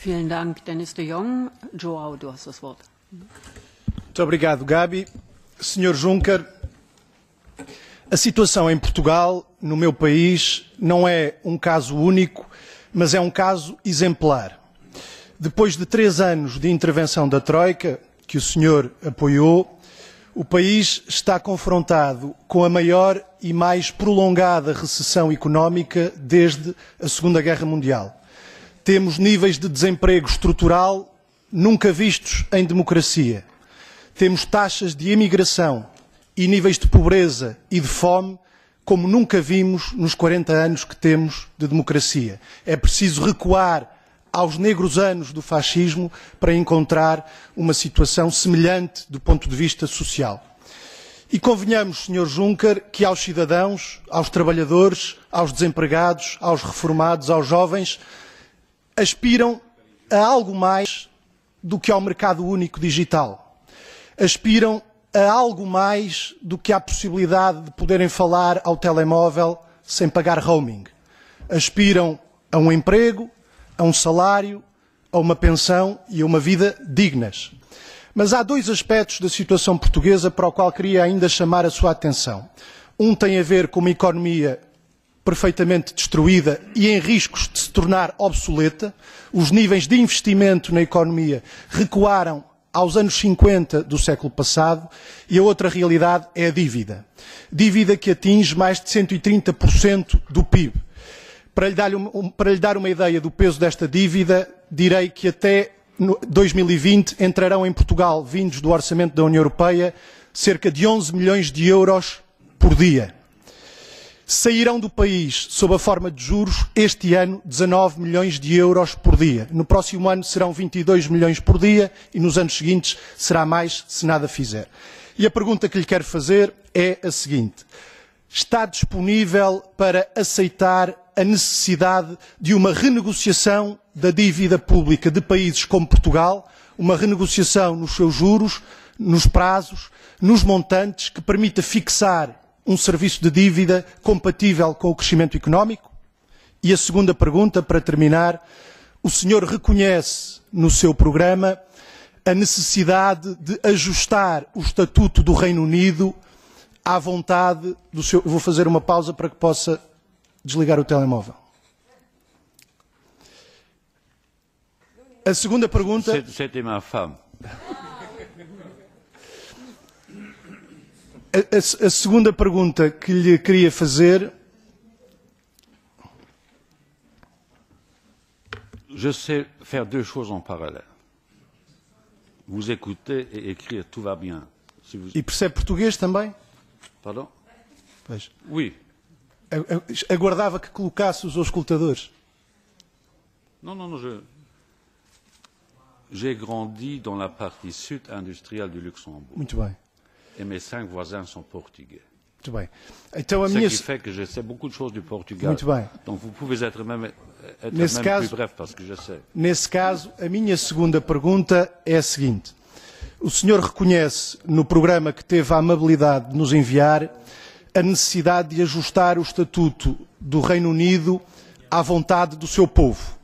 Vielen Dank, Dennis de Jong. João, du hast das Wort. Muito obrigado, Gabi. Senhor Juncker, a situação em Portugal, no meu país, não é um caso único, mas é um caso exemplar. Depois de três anos de intervenção da Troika, que o senhor apoiou, o país está confrontado com a maior e mais prolongada recessão económica desde a Segunda Guerra Mundial. Temos níveis de desemprego estrutural nunca vistos em democracia. Temos taxas de imigração e níveis de pobreza e de fome como nunca vimos nos 40 anos que temos de democracia. É preciso recuar aos negros anos do fascismo para encontrar uma situação semelhante do ponto de vista social. E convenhamos, Sr. Juncker, que aos cidadãos, aos trabalhadores, aos desempregados, aos reformados, aos jovens, aspiram a algo mais do que ao mercado único digital. Aspiram a algo mais do que à possibilidade de poderem falar ao telemóvel sem pagar roaming. Aspiram a um emprego, a um salário, a uma pensão e a uma vida dignas. Mas há dois aspectos da situação portuguesa para o qual queria ainda chamar a sua atenção. Um tem a ver com uma economia perfeitamente destruída e em riscos de se tornar obsoleta. Os níveis de investimento na economia recuaram aos anos 50 do século passado e a outra realidade é a dívida. Dívida que atinge mais de 130% do PIB. Para lhe, dar, para lhe dar uma ideia do peso desta dívida, direi que até 2020 entrarão em Portugal, vindos do orçamento da União Europeia, cerca de 11 milhões de euros por dia sairão do país sob a forma de juros este ano 19 milhões de euros por dia no próximo ano serão 22 milhões por dia e nos anos seguintes será mais se nada fizer. e a pergunta que lhe quero fazer é a seguinte está disponível para aceitar a necessidade de uma renegociação da dívida pública de países como portugal uma renegociação nos seus juros nos prazos nos montantes que permita fixar um serviço de dívida compatível com o crescimento económico? E a segunda pergunta, para terminar, o senhor reconhece no seu programa a necessidade de ajustar o estatuto do Reino Unido à vontade do seu. Vou fazer uma pausa para que possa desligar o telemóvel. A segunda pergunta. a, a segunda pergunta que lhe queria fazer je sais faire deux choses en parallèle. Vous écoutez et écrire, tout va bien. Si vous... E percebe português também? Pardon? Pois. Oui. Aguardava que colocasse os auscultadores. Não, não, não. je... J'ai grandi dans la partie sud industrielle du Luxembourg. Muito bem et mes cinq voisins sont portugais. Muito bem. Então, a minha... que sei, sais beaucoup de choses du Portugal. Muito bem. Donc vous pouvez être même, être nesse même caso, plus bref parce que je sais. Nesse caso, a minha segunda pergunta é a seguinte. O senhor reconhece no programa que teve a amabilidade de nos enviar a necessidade de ajustar o estatuto do Reino Unido à vontade do seu povo